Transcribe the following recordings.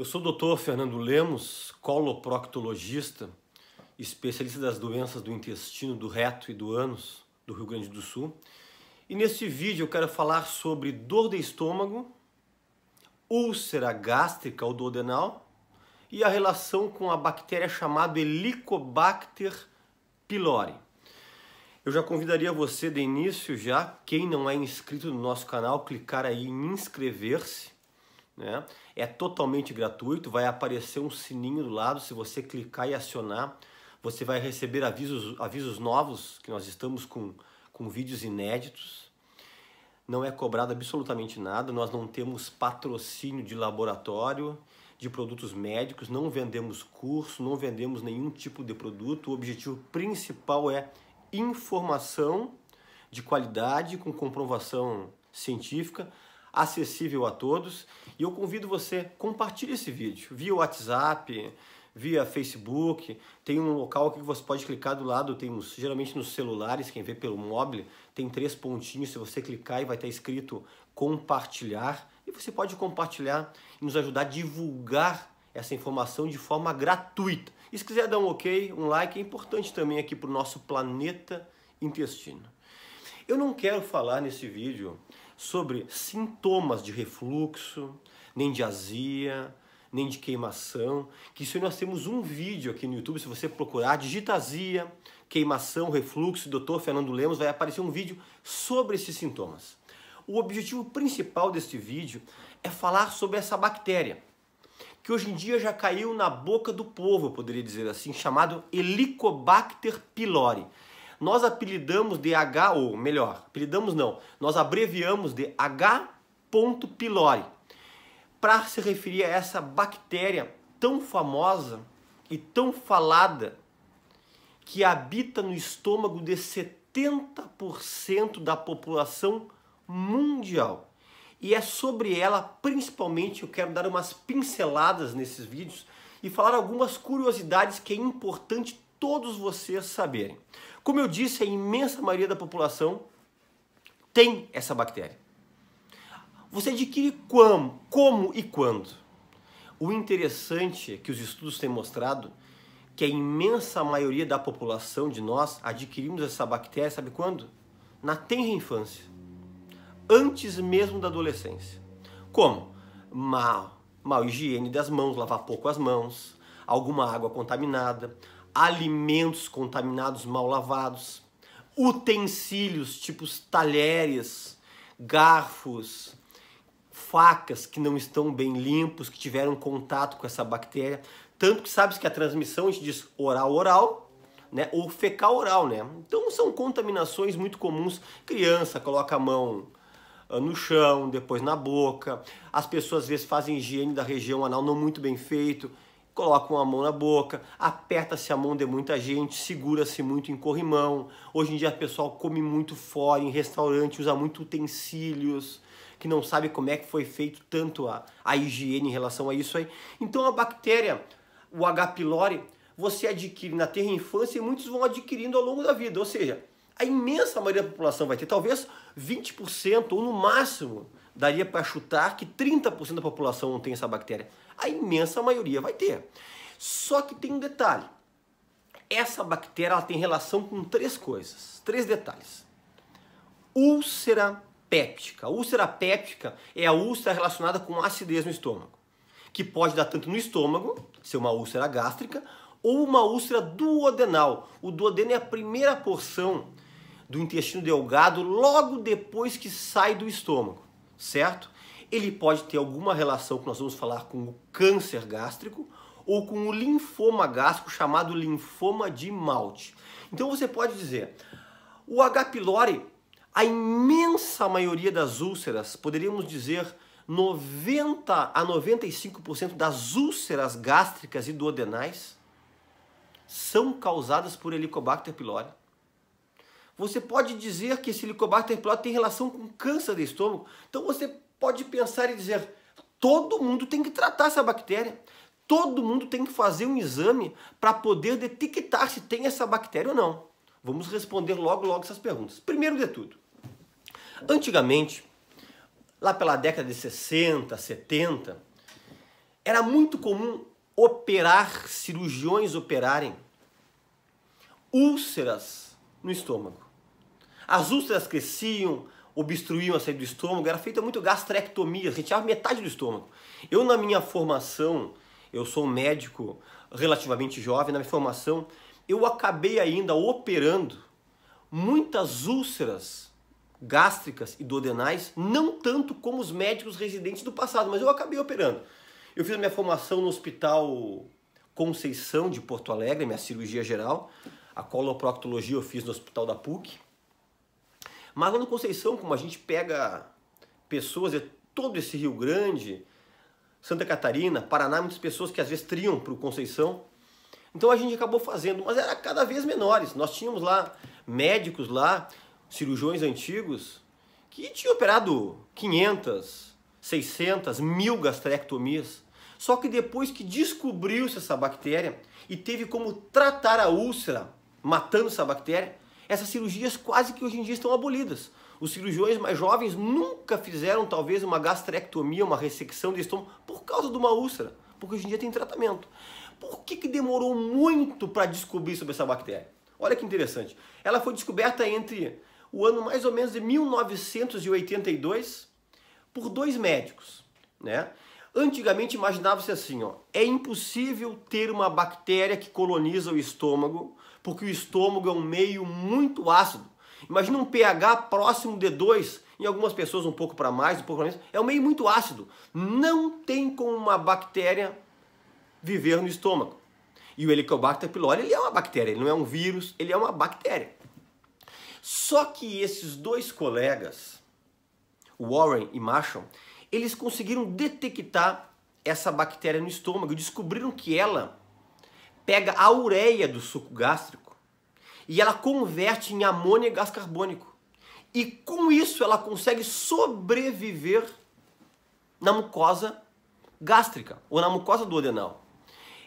Eu sou o Dr. Fernando Lemos, coloproctologista, especialista das doenças do intestino, do reto e do ânus do Rio Grande do Sul. E neste vídeo eu quero falar sobre dor de estômago, úlcera gástrica ou duodenal e a relação com a bactéria chamada Helicobacter pylori. Eu já convidaria você de início já, quem não é inscrito no nosso canal, clicar aí em inscrever-se né? É totalmente gratuito, vai aparecer um sininho do lado, se você clicar e acionar, você vai receber avisos, avisos novos, que nós estamos com, com vídeos inéditos. Não é cobrado absolutamente nada, nós não temos patrocínio de laboratório, de produtos médicos, não vendemos curso, não vendemos nenhum tipo de produto. O objetivo principal é informação de qualidade com comprovação científica acessível a todos. E eu convido você, compartilhe esse vídeo via WhatsApp, via Facebook. Tem um local que você pode clicar do lado, tem uns, geralmente nos celulares, quem vê pelo mobile, tem três pontinhos. Se você clicar e vai estar escrito compartilhar. E você pode compartilhar e nos ajudar a divulgar essa informação de forma gratuita. E se quiser dar um ok, um like, é importante também aqui para o nosso planeta intestino. Eu não quero falar nesse vídeo sobre sintomas de refluxo, nem de azia, nem de queimação. Que isso aí nós temos um vídeo aqui no YouTube, se você procurar, digita azia, queimação, refluxo, doutor Fernando Lemos, vai aparecer um vídeo sobre esses sintomas. O objetivo principal deste vídeo é falar sobre essa bactéria, que hoje em dia já caiu na boca do povo, eu poderia dizer assim, chamado Helicobacter pylori nós apelidamos de H, ou melhor, apelidamos não, nós abreviamos de H. pylori para se referir a essa bactéria tão famosa e tão falada que habita no estômago de 70% da população mundial. E é sobre ela, principalmente, eu quero dar umas pinceladas nesses vídeos e falar algumas curiosidades que é importante todos vocês saberem. Como eu disse, a imensa maioria da população tem essa bactéria. Você adquire como, como e quando? O interessante é que os estudos têm mostrado que a imensa maioria da população de nós adquirimos essa bactéria, sabe quando? Na tenra infância, antes mesmo da adolescência. Como? Mal, mal higiene das mãos, lavar pouco as mãos, alguma água contaminada, alimentos contaminados mal lavados, utensílios tipos talheres, garfos, facas que não estão bem limpos, que tiveram contato com essa bactéria. Tanto que sabe que a transmissão a gente diz oral-oral, né? Ou fecal-oral, né? Então são contaminações muito comuns. Criança coloca a mão ah, no chão, depois na boca. As pessoas às vezes fazem higiene da região anal não muito bem feito colocam a mão na boca, aperta-se a mão de muita gente, segura-se muito em corrimão. Hoje em dia o pessoal come muito fora, em restaurante, usa muito utensílios, que não sabe como é que foi feito tanto a, a higiene em relação a isso aí. Então a bactéria, o H. pylori, você adquire na terra infância e muitos vão adquirindo ao longo da vida, ou seja, a imensa maioria da população vai ter, talvez 20% ou no máximo, daria para chutar que 30% da população não tem essa bactéria a imensa maioria vai ter. Só que tem um detalhe. Essa bactéria ela tem relação com três coisas, três detalhes. Úlcera péptica. A úlcera péptica é a úlcera relacionada com acidez no estômago, que pode dar tanto no estômago, ser uma úlcera gástrica, ou uma úlcera duodenal. O duodeno é a primeira porção do intestino delgado logo depois que sai do estômago, certo? ele pode ter alguma relação que nós vamos falar com o câncer gástrico ou com o linfoma gástrico chamado linfoma de Malte. Então você pode dizer, o H. pylori, a imensa maioria das úlceras, poderíamos dizer 90 a 95% das úlceras gástricas e duodenais são causadas por Helicobacter pylori. Você pode dizer que esse Helicobacter pylori tem relação com câncer de estômago. Então você pode pensar e dizer: todo mundo tem que tratar essa bactéria. Todo mundo tem que fazer um exame para poder detectar se tem essa bactéria ou não. Vamos responder logo, logo essas perguntas. Primeiro de tudo, antigamente, lá pela década de 60, 70, era muito comum operar, cirurgiões operarem úlceras no estômago. As úlceras cresciam, obstruíam a saída do estômago, era feita muito gastrectomia, retirava metade do estômago. Eu, na minha formação, eu sou um médico relativamente jovem, na minha formação, eu acabei ainda operando muitas úlceras gástricas e duodenais, não tanto como os médicos residentes do passado, mas eu acabei operando. Eu fiz a minha formação no Hospital Conceição de Porto Alegre, minha cirurgia geral. A coloproctologia eu fiz no Hospital da PUC mas no Conceição, como a gente pega pessoas de todo esse Rio Grande, Santa Catarina, Paraná, muitas pessoas que às vezes triam para o Conceição. Então a gente acabou fazendo, mas era cada vez menores. Nós tínhamos lá médicos lá, cirurgiões antigos, que tinham operado 500, 600, mil gastrectomias. Só que depois que descobriu-se essa bactéria e teve como tratar a úlcera matando essa bactéria, essas cirurgias quase que hoje em dia estão abolidas. Os cirurgiões mais jovens nunca fizeram talvez uma gastrectomia, uma ressecção de estômago por causa de uma úlcera, porque hoje em dia tem tratamento. Por que, que demorou muito para descobrir sobre essa bactéria? Olha que interessante. Ela foi descoberta entre o ano mais ou menos de 1982 por dois médicos, né? Antigamente imaginava-se assim, ó, é impossível ter uma bactéria que coloniza o estômago porque o estômago é um meio muito ácido. Imagina um pH próximo de 2, em algumas pessoas um pouco para mais, um pouco para menos. É um meio muito ácido. Não tem como uma bactéria viver no estômago. E o Helicobacter pylori ele é uma bactéria, ele não é um vírus, ele é uma bactéria. Só que esses dois colegas, Warren e Marshall, eles conseguiram detectar essa bactéria no estômago e descobriram que ela pega a ureia do suco gástrico e ela converte em amônia e gás carbônico. E com isso ela consegue sobreviver na mucosa gástrica ou na mucosa do adenal.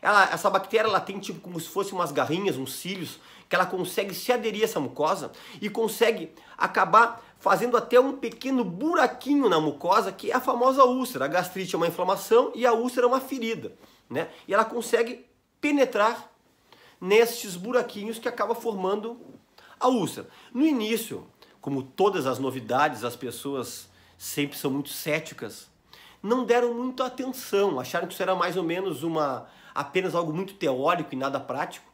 Ela, essa bactéria ela tem tipo como se fosse umas garrinhas, uns cílios, que ela consegue se aderir a essa mucosa e consegue acabar fazendo até um pequeno buraquinho na mucosa, que é a famosa úlcera. A gastrite é uma inflamação e a úlcera é uma ferida. Né? E ela consegue penetrar nestes buraquinhos que acaba formando a úlcera. No início, como todas as novidades, as pessoas sempre são muito céticas, não deram muita atenção, acharam que isso era mais ou menos uma apenas algo muito teórico e nada prático,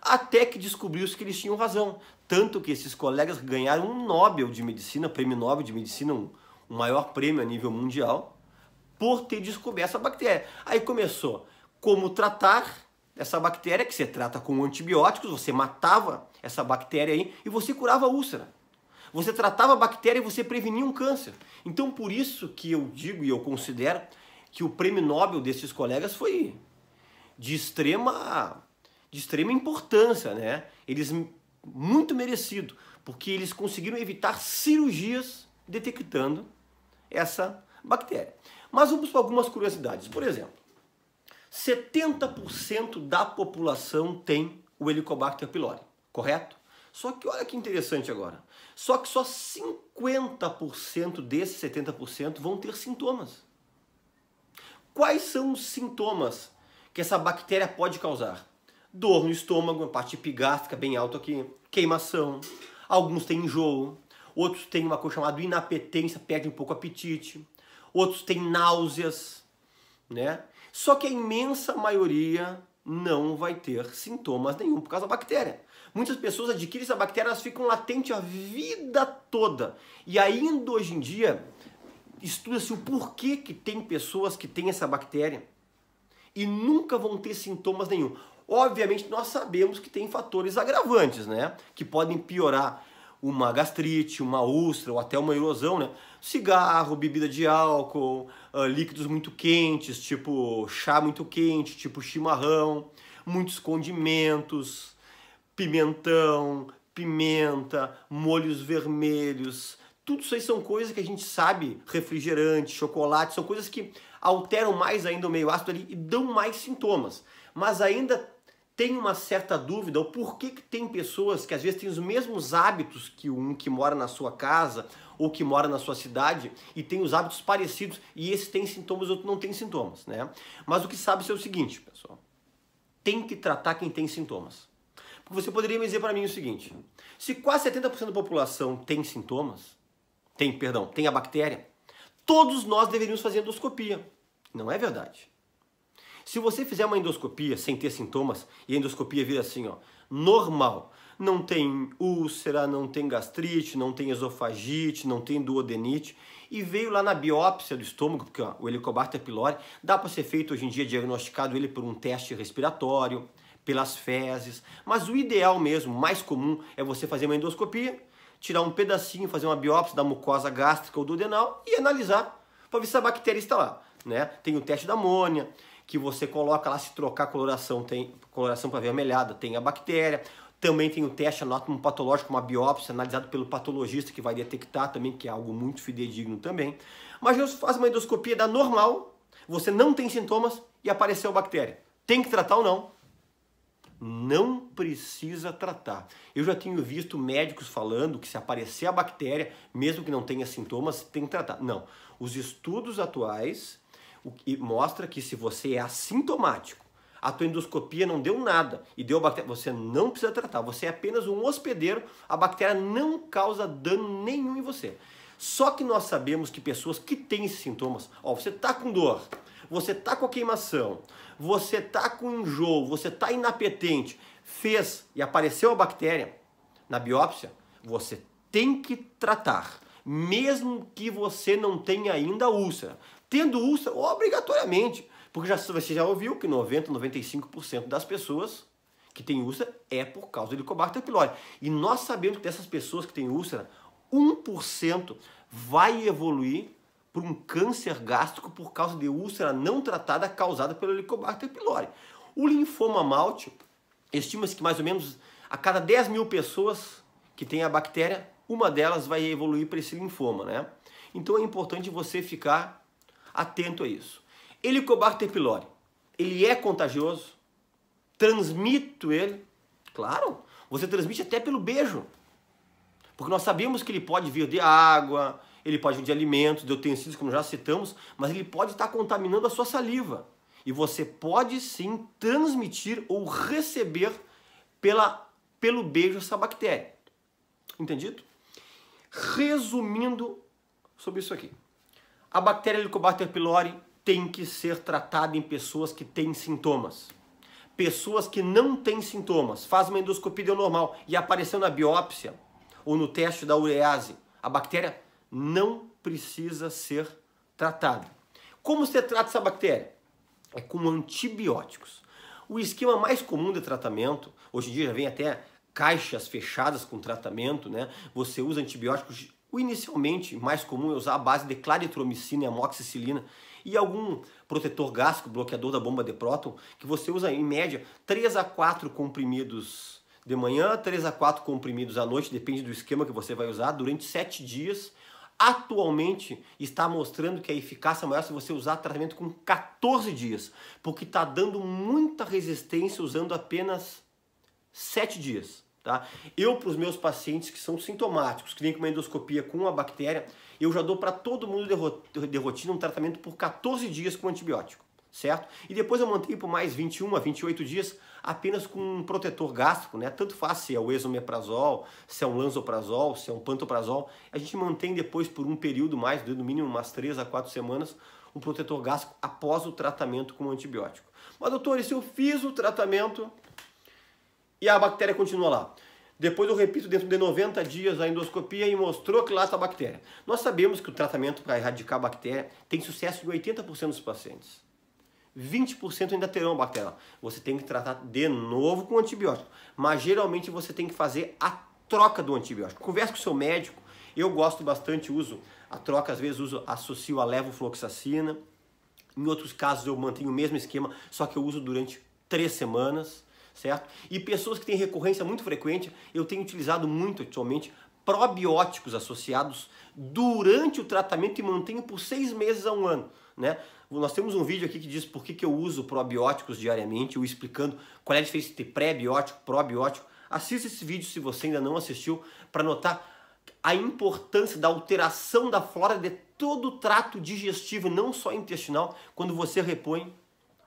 até que descobriu-se que eles tinham razão. Tanto que esses colegas ganharam um Nobel de Medicina, prêmio Nobel de Medicina, o um maior prêmio a nível mundial, por ter descoberto essa bactéria. Aí começou como tratar essa bactéria que você trata com antibióticos, você matava essa bactéria aí e você curava a úlcera. Você tratava a bactéria e você prevenia um câncer. Então por isso que eu digo e eu considero que o prêmio Nobel desses colegas foi de extrema de extrema importância, né? Eles muito merecido, porque eles conseguiram evitar cirurgias detectando essa bactéria. Mas vamos para algumas curiosidades. Por exemplo, 70% da população tem o Helicobacter pylori, correto? Só que olha que interessante agora. Só que só 50% desses 70% vão ter sintomas. Quais são os sintomas que essa bactéria pode causar? Dor no estômago, uma parte epigástrica bem alta aqui, queimação, alguns têm enjoo, outros têm uma coisa chamada inapetência, perdem um pouco o apetite, outros têm náuseas, né? Só que a imensa maioria não vai ter sintomas nenhum por causa da bactéria. Muitas pessoas adquirem essa bactéria, elas ficam latente a vida toda. E ainda hoje em dia, estuda-se o porquê que tem pessoas que têm essa bactéria e nunca vão ter sintomas nenhum. Obviamente, nós sabemos que tem fatores agravantes, né? Que podem piorar uma gastrite, uma úlcera ou até uma erosão, né? cigarro, bebida de álcool, uh, líquidos muito quentes, tipo chá muito quente, tipo chimarrão, muitos condimentos, pimentão, pimenta, molhos vermelhos. Tudo isso aí são coisas que a gente sabe, refrigerante, chocolate, são coisas que alteram mais ainda o meio ácido ali e dão mais sintomas. Mas ainda tem uma certa dúvida o porquê que tem pessoas que às vezes têm os mesmos hábitos que um que mora na sua casa ou que mora na sua cidade e tem os hábitos parecidos e esse tem sintomas, outro não tem sintomas, né? Mas o que sabe ser é o seguinte, pessoal: tem que tratar quem tem sintomas. Porque você poderia me dizer para mim o seguinte: se quase 70% da população tem sintomas, tem, perdão, tem a bactéria, todos nós deveríamos fazer endoscopia. Não é verdade. Se você fizer uma endoscopia sem ter sintomas e a endoscopia vira assim, ó, normal, não tem úlcera, não tem gastrite, não tem esofagite, não tem duodenite. E veio lá na biópsia do estômago, porque ó, o Helicobacter pylori dá para ser feito hoje em dia diagnosticado ele por um teste respiratório, pelas fezes, mas o ideal mesmo, mais comum, é você fazer uma endoscopia, tirar um pedacinho, fazer uma biópsia da mucosa gástrica ou duodenal e analisar para ver se a bactéria está lá, né? Tem o teste da amônia, que você coloca lá se trocar a coloração, tem coloração para avermelhada tem a bactéria. Também tem o teste anótomo patológico, uma biópsia analisado pelo patologista que vai detectar também, que é algo muito fidedigno também. Mas você faz uma endoscopia da normal, você não tem sintomas e apareceu bactéria. Tem que tratar ou não? Não precisa tratar. Eu já tenho visto médicos falando que se aparecer a bactéria, mesmo que não tenha sintomas, tem que tratar. Não. Os estudos atuais mostra que se você é assintomático, a tua endoscopia não deu nada e deu bactéria. Você não precisa tratar, você é apenas um hospedeiro, a bactéria não causa dano nenhum em você. Só que nós sabemos que pessoas que têm esses sintomas, ó, você tá com dor, você tá com queimação, você tá com enjoo, você tá inapetente, fez e apareceu a bactéria na biópsia, você tem que tratar, mesmo que você não tenha ainda úlcera. Tendo úlcera, obrigatoriamente porque já, você já ouviu que 90, 95% das pessoas que têm úlcera é por causa do Helicobacter pylori. E nós sabemos que dessas pessoas que têm úlcera, 1% vai evoluir por um câncer gástrico por causa de úlcera não tratada causada pelo Helicobacter pylori. O linfoma malte, estima-se que mais ou menos a cada 10 mil pessoas que têm a bactéria, uma delas vai evoluir para esse linfoma, né? Então é importante você ficar atento a isso. Helicobacter pylori, ele é contagioso? Transmito ele? Claro, você transmite até pelo beijo. Porque nós sabemos que ele pode vir de água, ele pode vir de alimentos, de utensílios, como já citamos, mas ele pode estar contaminando a sua saliva. E você pode sim transmitir ou receber pela, pelo beijo essa bactéria. Entendido? Resumindo sobre isso aqui. A bactéria Helicobacter pylori tem que ser tratada em pessoas que têm sintomas. Pessoas que não têm sintomas, faz uma endoscopia deu normal e apareceu na biópsia ou no teste da urease, a bactéria não precisa ser tratada. Como você trata essa bactéria? É com antibióticos. O esquema mais comum de tratamento, hoje em dia já vem até caixas fechadas com tratamento, né? Você usa antibióticos, o inicialmente mais comum é usar a base de claritromicina e amoxicilina e algum protetor gástrico, bloqueador da bomba de próton, que você usa em média 3 a 4 comprimidos de manhã, 3 a 4 comprimidos à noite, depende do esquema que você vai usar, durante 7 dias. Atualmente está mostrando que a eficácia é maior se você usar tratamento com 14 dias, porque está dando muita resistência usando apenas 7 dias. Tá? Eu, para os meus pacientes que são sintomáticos, que vêm com uma endoscopia com uma bactéria, eu já dou para todo mundo de rotina um tratamento por 14 dias com antibiótico, certo? E depois eu mantenho por mais 21 a 28 dias apenas com um protetor gástrico, né? Tanto faz se é o esomeprazol, se é um lanzoprazol, se é um pantoprazol. A gente mantém depois por um período mais, no mínimo umas 3 a 4 semanas, um protetor gástrico após o tratamento com o antibiótico. Mas doutor, e se eu fiz o tratamento e a bactéria continua lá. Depois eu repito dentro de 90 dias a endoscopia e mostrou que lá está a bactéria. Nós sabemos que o tratamento para erradicar a bactéria tem sucesso em 80% dos pacientes. 20% ainda terão a bactéria. Você tem que tratar de novo com antibiótico. Mas geralmente você tem que fazer a troca do antibiótico. Converse com o seu médico. Eu gosto bastante, uso a troca, às vezes uso, associo a levofloxacina. Em outros casos eu mantenho o mesmo esquema, só que eu uso durante três semanas certo? E pessoas que têm recorrência muito frequente, eu tenho utilizado muito atualmente probióticos associados durante o tratamento e mantenho por seis meses a um ano, né? Nós temos um vídeo aqui que diz por que, que eu uso probióticos diariamente, eu explicando qual é a diferença entre pré-biótico, probiótico. Assista esse vídeo se você ainda não assistiu para notar a importância da alteração da flora de todo o trato digestivo, não só intestinal, quando você repõe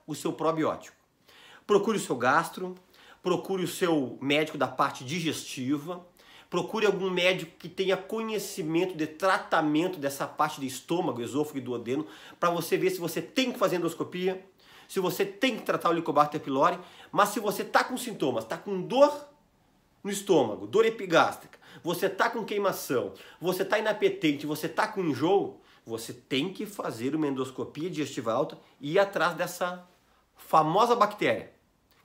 o seu probiótico procure o seu gastro, procure o seu médico da parte digestiva, procure algum médico que tenha conhecimento de tratamento dessa parte do estômago, esôfago e duodeno, para você ver se você tem que fazer endoscopia, se você tem que tratar o Helicobacter pylori, mas se você está com sintomas, está com dor no estômago, dor epigástrica, você está com queimação, você está inapetente, você está com enjoo, você tem que fazer uma endoscopia digestiva alta e ir atrás dessa famosa bactéria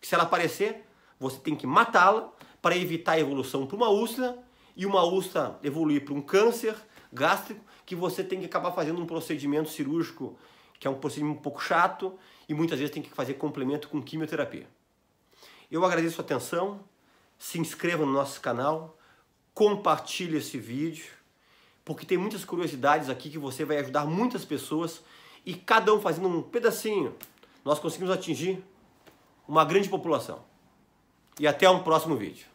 que se ela aparecer, você tem que matá-la para evitar a evolução para uma úlcera e uma úlcera evoluir para um câncer gástrico que você tem que acabar fazendo um procedimento cirúrgico que é um procedimento um pouco chato e muitas vezes tem que fazer complemento com quimioterapia. Eu agradeço a atenção, se inscreva no nosso canal, compartilhe esse vídeo, porque tem muitas curiosidades aqui que você vai ajudar muitas pessoas e cada um fazendo um pedacinho, nós conseguimos atingir uma grande população. E até um próximo vídeo.